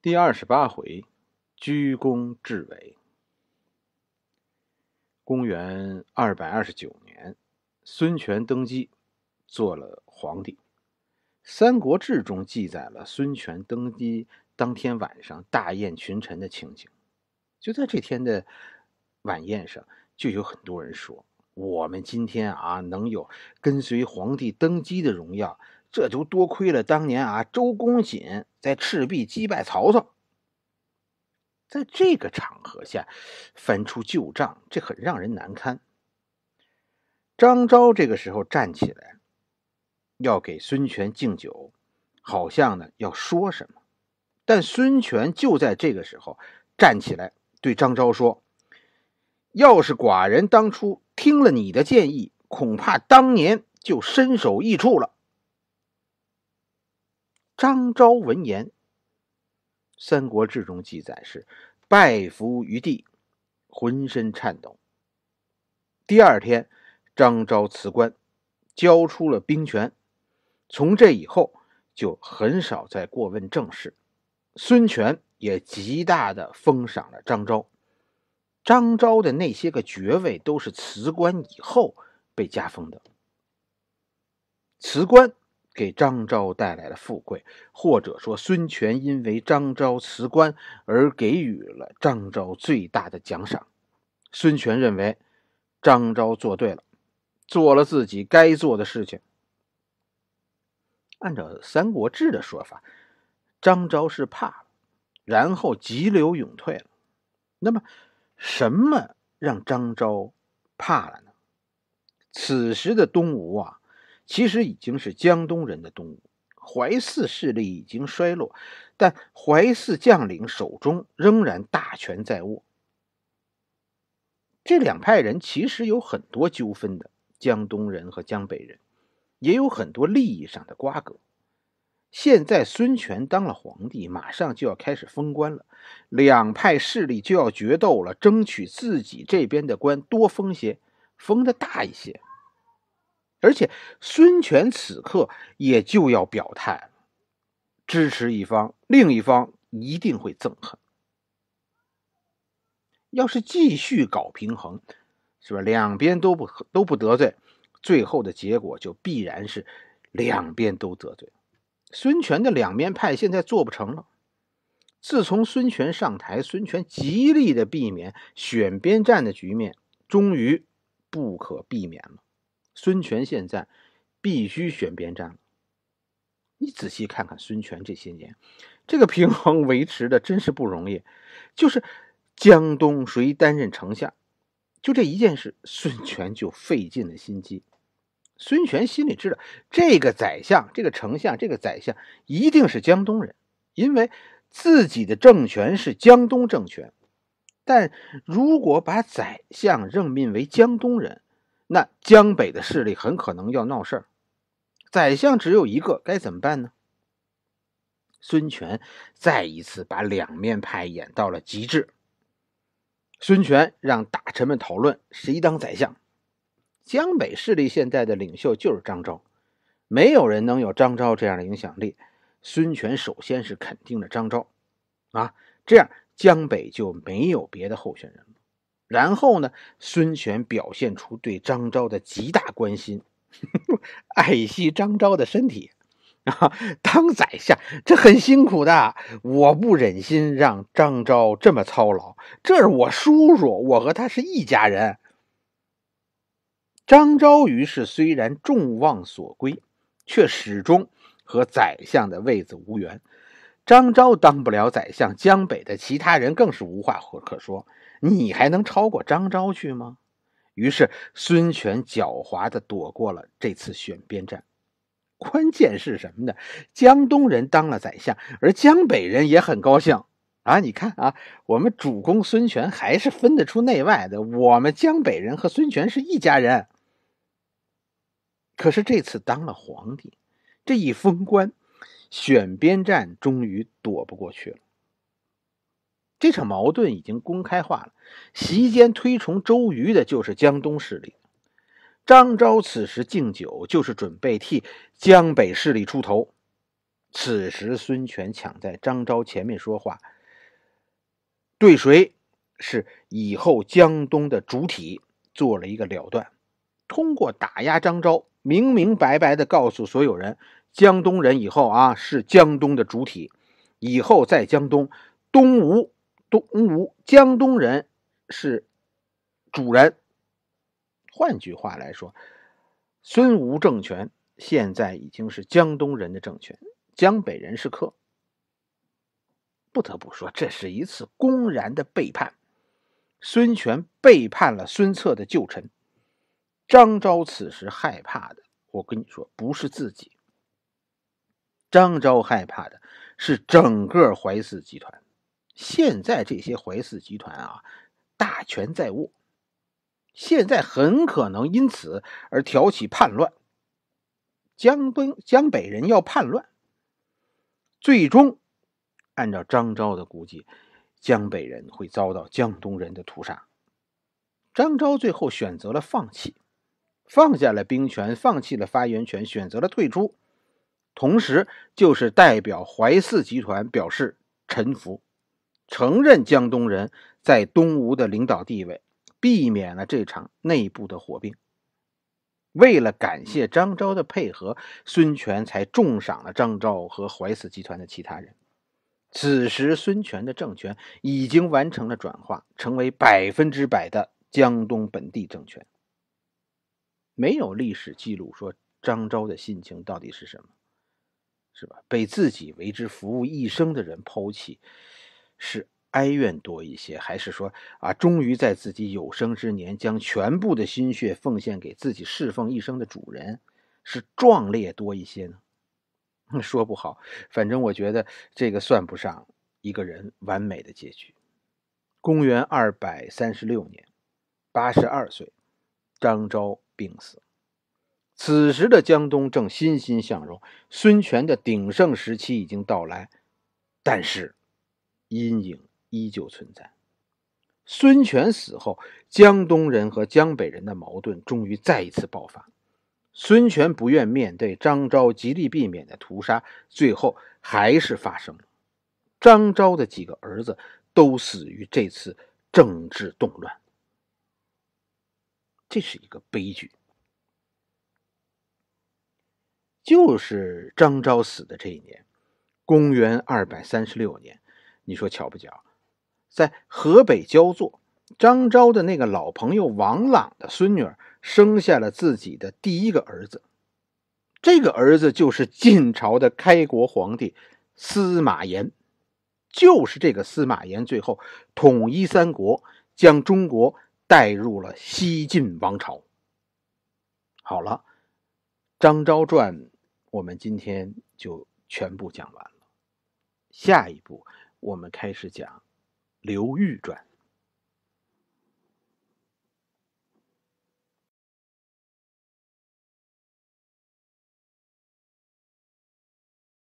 第二十八回，居功至伟。公元二百二十九年，孙权登基，做了皇帝。《三国志》中记载了孙权登基当天晚上大宴群臣的情景。就在这天的晚宴上，就有很多人说：“我们今天啊，能有跟随皇帝登基的荣耀，这都多亏了当年啊，周公瑾。”在赤壁击败曹操，在这个场合下翻出旧账，这很让人难堪。张昭这个时候站起来，要给孙权敬酒，好像呢要说什么。但孙权就在这个时候站起来，对张昭说：“要是寡人当初听了你的建议，恐怕当年就身首异处了。”张昭闻言，《三国志》中记载是拜伏于地，浑身颤抖。第二天，张昭辞官，交出了兵权。从这以后，就很少再过问政事。孙权也极大的封赏了张昭，张昭的那些个爵位都是辞官以后被加封的。辞官。给张昭带来了富贵，或者说孙权因为张昭辞官而给予了张昭最大的奖赏。孙权认为张昭做对了，做了自己该做的事情。按照《三国志》的说法，张昭是怕了，然后急流勇退了。那么，什么让张昭怕了呢？此时的东吴啊。其实已经是江东人的东吴，淮泗势力已经衰落，但淮泗将领手中仍然大权在握。这两派人其实有很多纠纷的，江东人和江北人，也有很多利益上的瓜葛。现在孙权当了皇帝，马上就要开始封官了，两派势力就要决斗了，争取自己这边的官多封些，封的大一些。而且，孙权此刻也就要表态，支持一方，另一方一定会憎恨。要是继续搞平衡，是吧？两边都不都不得罪，最后的结果就必然是两边都得罪。孙权的两面派现在做不成了。自从孙权上台，孙权极力的避免选边站的局面，终于不可避免了。孙权现在必须选边站了。你仔细看看，孙权这些年这个平衡维持的真是不容易。就是江东谁担任丞相，就这一件事，孙权就费尽了心机。孙权心里知道，这个宰相、这个丞相、这个宰相一定是江东人，因为自己的政权是江东政权。但如果把宰相任命为江东人，那江北的势力很可能要闹事儿，宰相只有一个，该怎么办呢？孙权再一次把两面派演到了极致。孙权让大臣们讨论谁当宰相。江北势力现在的领袖就是张昭，没有人能有张昭这样的影响力。孙权首先是肯定了张昭，啊，这样江北就没有别的候选人了。然后呢？孙权表现出对张昭的极大关心，爱惜张昭的身体啊。当宰相这很辛苦的，我不忍心让张昭这么操劳。这是我叔叔，我和他是一家人。张昭于是虽然众望所归，却始终和宰相的位子无缘。张昭当不了宰相，江北的其他人更是无话可可说。你还能超过张昭去吗？于是孙权狡猾的躲过了这次选边站。关键是什么呢？江东人当了宰相，而江北人也很高兴啊！你看啊，我们主公孙权还是分得出内外的。我们江北人和孙权是一家人。可是这次当了皇帝，这一封官，选边站终于躲不过去了。这场矛盾已经公开化了。席间推崇周瑜的就是江东势力，张昭此时敬酒就是准备替江北势力出头。此时孙权抢在张昭前面说话，对谁是以后江东的主体做了一个了断。通过打压张昭，明明白白的告诉所有人，江东人以后啊是江东的主体，以后在江东东吴。东吴江东人是主人，换句话来说，孙吴政权现在已经是江东人的政权，江北人是客。不得不说，这是一次公然的背叛。孙权背叛了孙策的旧臣张昭，此时害怕的，我跟你说，不是自己。张昭害怕的是整个淮泗集团。现在这些淮氏集团啊，大权在握，现在很可能因此而挑起叛乱。江东江北人要叛乱，最终按照张昭的估计，江北人会遭到江东人的屠杀。张昭最后选择了放弃，放下了兵权，放弃了发言权，选择了退出，同时就是代表淮氏集团表示臣服。承认江东人在东吴的领导地位，避免了这场内部的火并。为了感谢张昭的配合，孙权才重赏了张昭和怀斯集团的其他人。此时，孙权的政权已经完成了转化，成为百分之百的江东本地政权。没有历史记录说张昭的心情到底是什么，是吧？被自己为之服务一生的人抛弃。是哀怨多一些，还是说啊，终于在自己有生之年将全部的心血奉献给自己侍奉一生的主人，是壮烈多一些呢？说不好，反正我觉得这个算不上一个人完美的结局。公元二百三十六年，八十二岁，张昭病死。此时的江东正欣欣向荣，孙权的鼎盛时期已经到来，但是。阴影依旧存在。孙权死后，江东人和江北人的矛盾终于再一次爆发。孙权不愿面对张昭极力避免的屠杀，最后还是发生了。张昭的几个儿子都死于这次政治动乱，这是一个悲剧。就是张昭死的这一年，公元二百三十六年。你说巧不巧，在河北焦作，张昭的那个老朋友王朗的孙女儿生下了自己的第一个儿子，这个儿子就是晋朝的开国皇帝司马炎，就是这个司马炎最后统一三国，将中国带入了西晋王朝。好了，张昭传我们今天就全部讲完了，下一步。我们开始讲《刘裕传》。